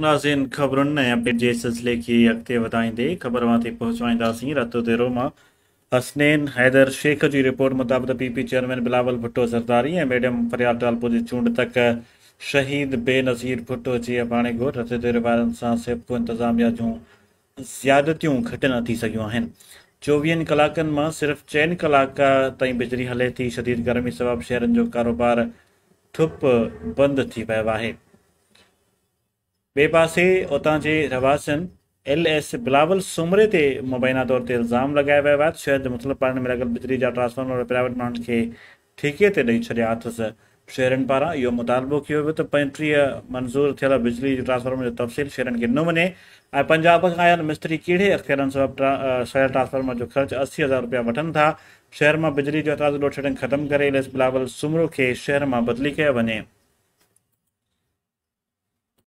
नाज़िन ख़बरुनि ऐं अपडेट जे सिलसिले खे अॻिते वधाईंदे ख़बर मां ते पहुचाईंदासीं रतो देरो मां हसनैन हैदर शेख जी रिपोर्ट मुताबिक़ पीपी चेयरमैन बिलावल भुट्टो ज़रदारी ऐं मैडम फरियाद टालपो जी चूंड तक शहीद बेनज़ीर भुट्टो जी अबाणे ॻोठ रतो देरो वारनि सां सिप इंतिज़ामिया जूं ज़्यादतियूं घटि न थी सघियूं आहिनि चोवीहनि कलाकनि मां सिर्फ़ु चइनि कलाक ताईं बिजली हले थी शदीद गर्मी सबबि शहरनि जो कारोबार थुप बंदि थी पियो आहे बेपासे उतां जे रहवासियुनि एल एस बिलावल सुमरे ते मुबैना तौर पर इल्ज़ाम लगाया वह शहर जे मुख़्तलिफ़ पाड़नि में लॻल बिजली जा ट्रांसफॉर्मर प्राइवेट माण्हुनि खे ठीके ते ॾेई छॾिया अथसि शहरनि पारां इहो मुतालबो किया वियो त मंज़ूर थे बिजली ट्रांसफॉर्मर जो तफ़सील शहरनि खे न वञे ऐं पंजाब खां आयल मिस्त्री कहिड़े अख्तियार सबबि शहर ट्रांसफॉर्मर जो खर्च अस्सी हज़ार रुपया वन था शहर मां बिजली जो एतिराज़ लोड शेडिंग ख़तमु करे एल एस बिलावल सुमरो खे शहर में बदली कयो वञे